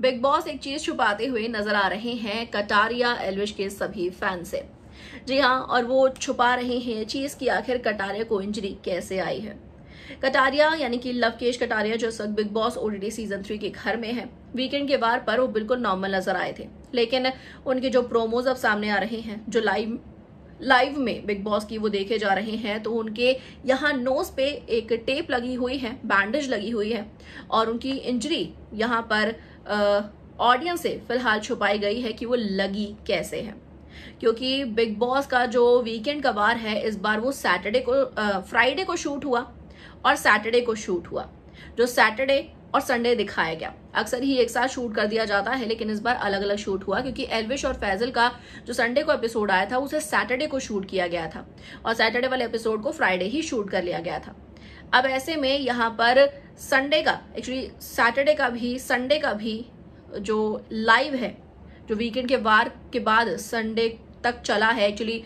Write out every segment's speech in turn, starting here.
big boss एक चीज छुपाते हुए नजर आ रहे हैं कटारिया एलविश के सभी फैन से जी हाँ और वो छुपा रहे हैं चीज की आखिर कटारिया को इंजरी कैसे आई है कटारिया यानी कि लवकेश कटारिया जो इस वक्त Bigg Boss OTT season three के घर में है वीकेंड के वार पर वो बिल्कुल नॉर्मल नजर आए थे लेकिन उनके जो प्रोमोज अब सामने आ रहे हैं जो लाइव लाइव में बिग बॉस की वो देखे जा रहे हैं तो उनके यहाँ नोज पे एक टेप लगी हुई है बैंडेज लगी हुई है और उनकी इंजरी यहाँ पर ऑडियंस से फिलहाल छुपाई गई है कि वो लगी कैसे है क्योंकि बिग बॉस का जो वीकेंड का बार है इस बार वो सैटरडे को फ्राइडे को शूट हुआ और सैटरडे को शूट हुआ जो सैटरडे और संडे दिखाया गया अक्सर ही एक साथ शूट कर दिया जाता है लेकिन इस बार अलग अलग शूट हुआ क्योंकि एलविश और फैजल का जो संडे को एपिसोड आया था उसे सैटरडे को शूट किया गया था और सैटरडे वाले एपिसोड को फ्राइडे ही शूट कर लिया गया था अब ऐसे में यहाँ पर संडे का एक्चुअली सैटरडे का भी संडे का भी जो लाइव है जो वीकेंड के वार के बाद संडे तक चला है एक्चुअली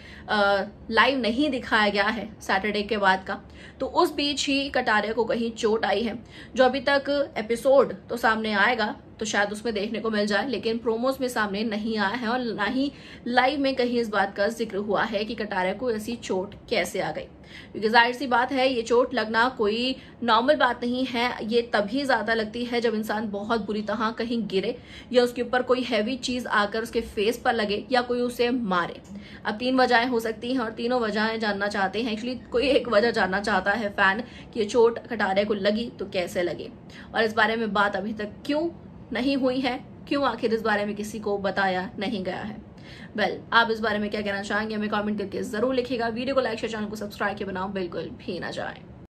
लाइव नहीं दिखाया गया है सैटरडे के बाद का तो उस बीच ही कटारे को कहीं चोट आई है जो अभी तक एपिसोड तो सामने आएगा तो शायद उसमें देखने को मिल जाए लेकिन प्रोमोज में सामने नहीं आया है और ना ही लाइव में कहीं इस बात का जिक्र हुआ है कि कटारा को ऐसी चोट कैसे आ गई क्योंकि जाहिर सी बात है ये चोट लगना कोई नॉर्मल बात नहीं है ये तभी ज्यादा लगती है जब इंसान बहुत बुरी तरह कहीं गिरे या उसके ऊपर कोई हैवी चीज आकर उसके फेस पर लगे या कोई उसे मारे अब तीन वजहें हो सकती हैं और तीनों वजहें जानना चाहते हैं एक्चुअली कोई एक वजह जानना चाहता है फैन कि ये चोट कटारे को लगी तो कैसे लगे और इस बारे में बात अभी तक क्यों नहीं हुई है क्यों आखिर इस बारे में किसी को बताया नहीं गया है वेल well, आप इस बारे में क्या कहना चाहेंगे हमें कमेंट करके जरूर लिखिएगा वीडियो को लाइक शेयर चैनल को सब्सक्राइब के बनाओ बिल्कुल भी ना जाए